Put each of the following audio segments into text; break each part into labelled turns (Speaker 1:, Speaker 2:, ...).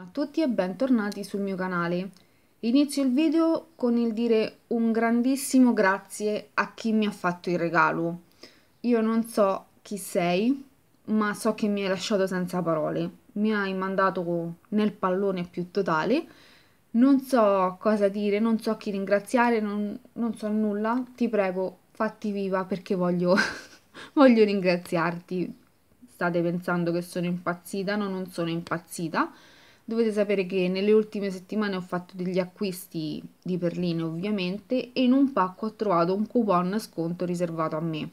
Speaker 1: a tutti e bentornati sul mio canale. Inizio il video con il dire un grandissimo grazie a chi mi ha fatto il regalo. Io non so chi sei, ma so che mi hai lasciato senza parole. Mi hai mandato nel pallone più totale. Non so cosa dire, non so chi ringraziare, non, non so nulla. Ti prego, fatti viva perché voglio, voglio ringraziarti. State pensando che sono impazzita, no, non sono impazzita Dovete sapere che nelle ultime settimane ho fatto degli acquisti di perline ovviamente e in un pacco ho trovato un coupon sconto riservato a me.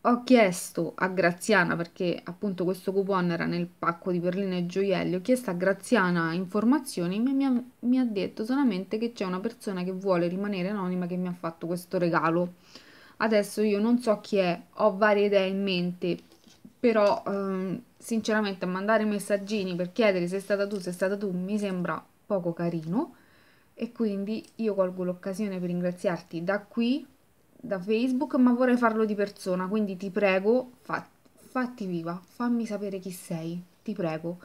Speaker 1: Ho chiesto a Graziana, perché appunto questo coupon era nel pacco di perline e gioielli, ho chiesto a Graziana informazioni e mi ha, mi ha detto solamente che c'è una persona che vuole rimanere anonima che mi ha fatto questo regalo. Adesso io non so chi è, ho varie idee in mente, però ehm, sinceramente mandare messaggini per chiedere se è stata tu, se è stata tu, mi sembra poco carino e quindi io colgo l'occasione per ringraziarti da qui, da Facebook, ma vorrei farlo di persona, quindi ti prego, fa, fatti viva, fammi sapere chi sei, ti prego.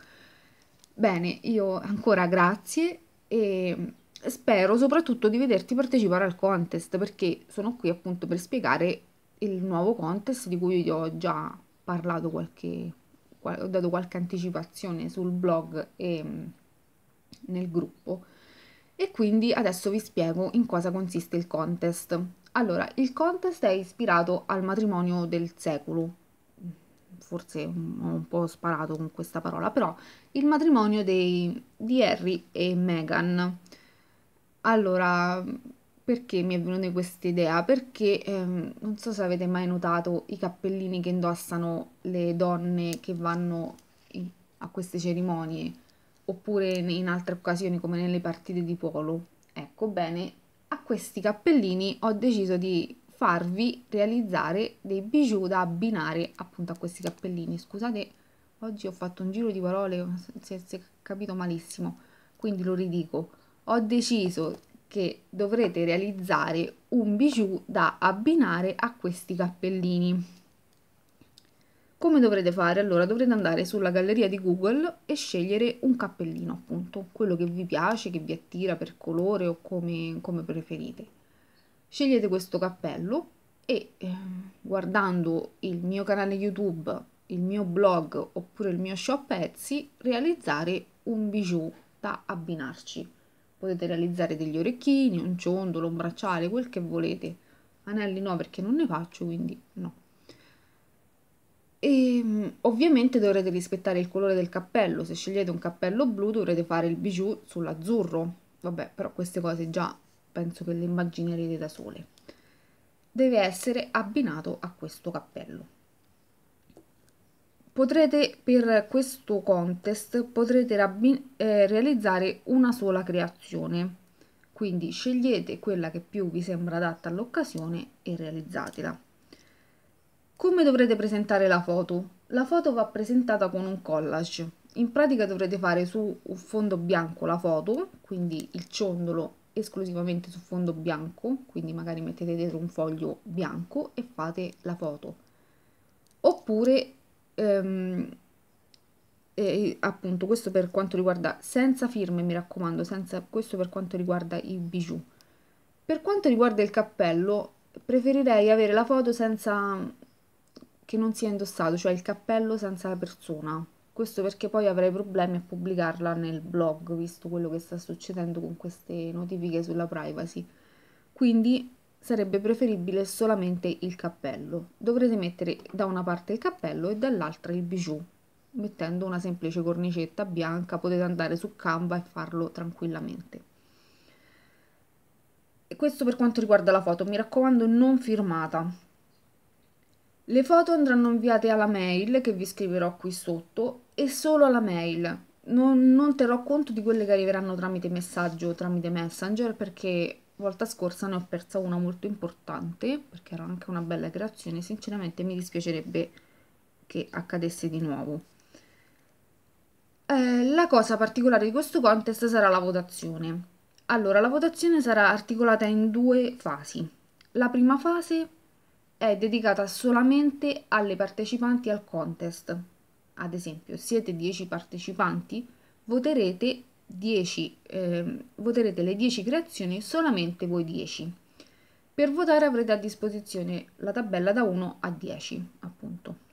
Speaker 1: Bene, io ancora grazie e spero soprattutto di vederti partecipare al contest perché sono qui appunto per spiegare il nuovo contest di cui io ho già parlato qualche, ho dato qualche anticipazione sul blog e mm, nel gruppo e quindi adesso vi spiego in cosa consiste il contest. Allora, il contest è ispirato al matrimonio del secolo, forse ho un po' sparato con questa parola, però il matrimonio dei, di Harry e Meghan. Allora, perché mi è venuta questa idea? Perché ehm, non so se avete mai notato i cappellini che indossano le donne che vanno in, a queste cerimonie oppure in altre occasioni come nelle partite di polo. Ecco bene, a questi cappellini ho deciso di farvi realizzare dei bijou da abbinare appunto a questi cappellini. Scusate, oggi ho fatto un giro di parole, si è, si è capito malissimo, quindi lo ridico. Ho deciso che dovrete realizzare un bijou da abbinare a questi cappellini. Come dovrete fare? Allora dovrete andare sulla galleria di Google e scegliere un cappellino appunto, quello che vi piace, che vi attira per colore o come, come preferite. Scegliete questo cappello e eh, guardando il mio canale YouTube, il mio blog oppure il mio shop Etsy realizzare un bijou da abbinarci. Potete realizzare degli orecchini, un ciondolo, un bracciale, quel che volete. Anelli no perché non ne faccio, quindi no. E ehm, ovviamente dovrete rispettare il colore del cappello, se scegliete un cappello blu dovrete fare il bijou sull'azzurro. Vabbè, però queste cose già penso che le immaginerete da sole. Deve essere abbinato a questo cappello potrete per questo contest potrete eh, realizzare una sola creazione quindi scegliete quella che più vi sembra adatta all'occasione e realizzatela come dovrete presentare la foto? la foto va presentata con un collage in pratica dovrete fare su un fondo bianco la foto quindi il ciondolo esclusivamente su fondo bianco quindi magari mettete dentro un foglio bianco e fate la foto oppure ehm, e, appunto questo per quanto riguarda senza firme mi raccomando senza, questo per quanto riguarda i bijou per quanto riguarda il cappello preferirei avere la foto senza che non sia indossato cioè il cappello senza la persona questo perché poi avrei problemi a pubblicarla nel blog visto quello che sta succedendo con queste notifiche sulla privacy quindi sarebbe preferibile solamente il cappello. Dovrete mettere da una parte il cappello e dall'altra il bijou. Mettendo una semplice cornicetta bianca potete andare su Canva e farlo tranquillamente. E questo per quanto riguarda la foto, mi raccomando non firmata. Le foto andranno inviate alla mail che vi scriverò qui sotto e solo alla mail. Non, non terrò conto di quelle che arriveranno tramite messaggio, o tramite messenger perché volta scorsa ne ho persa una molto importante perché era anche una bella creazione sinceramente mi dispiacerebbe che accadesse di nuovo eh, la cosa particolare di questo contest sarà la votazione allora la votazione sarà articolata in due fasi la prima fase è dedicata solamente alle partecipanti al contest ad esempio siete 10 partecipanti voterete 10, eh, voterete le 10 creazioni solamente voi 10. Per votare avrete a disposizione la tabella da 1 a 10, appunto.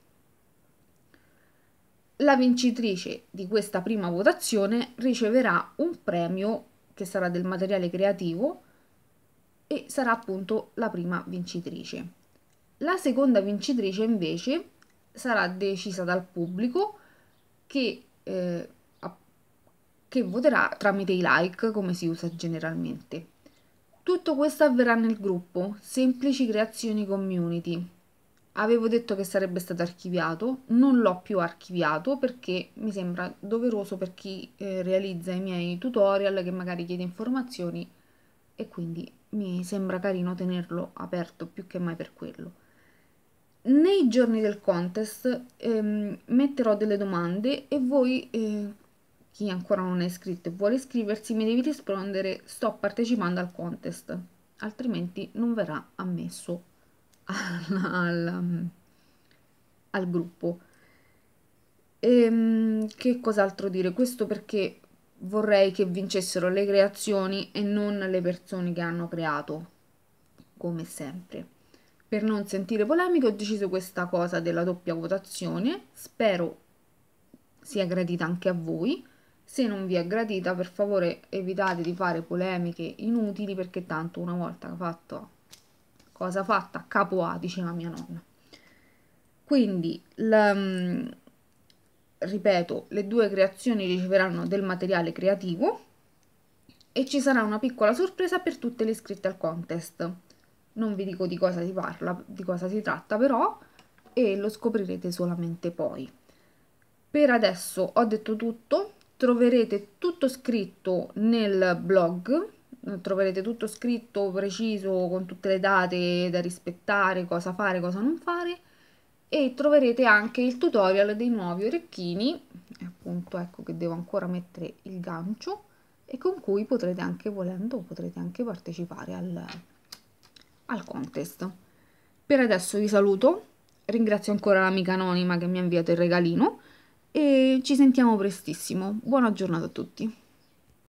Speaker 1: La vincitrice di questa prima votazione riceverà un premio che sarà del materiale creativo e sarà appunto la prima vincitrice. La seconda vincitrice invece sarà decisa dal pubblico che eh, che voterà tramite i like come si usa generalmente. Tutto questo avverrà nel gruppo Semplici Creazioni Community. Avevo detto che sarebbe stato archiviato, non l'ho più archiviato perché mi sembra doveroso per chi eh, realizza i miei tutorial che magari chiede informazioni e quindi mi sembra carino tenerlo aperto più che mai per quello. Nei giorni del contest ehm, metterò delle domande e voi eh, chi ancora non è iscritto e vuole iscriversi mi devi rispondere sto partecipando al contest, altrimenti non verrà ammesso al, al, um, al gruppo. E, ehm, che cos'altro dire? Questo perché vorrei che vincessero le creazioni e non le persone che hanno creato, come sempre. Per non sentire polemiche ho deciso questa cosa della doppia votazione, spero sia gradita anche a voi se non vi è gradita, per favore evitate di fare polemiche inutili perché tanto una volta fatto cosa fatta, capo A, diceva mia nonna. Quindi, ripeto, le due creazioni riceveranno del materiale creativo e ci sarà una piccola sorpresa per tutte le iscritte al contest. Non vi dico di cosa si parla, di cosa si tratta però, e lo scoprirete solamente poi. Per adesso ho detto tutto, troverete tutto scritto nel blog troverete tutto scritto preciso con tutte le date da rispettare cosa fare cosa non fare e troverete anche il tutorial dei nuovi orecchini appunto ecco che devo ancora mettere il gancio e con cui potrete anche volendo potrete anche partecipare al, al contest per adesso vi saluto ringrazio ancora l'amica anonima che mi ha inviato il regalino e ci sentiamo prestissimo. Buona giornata a tutti.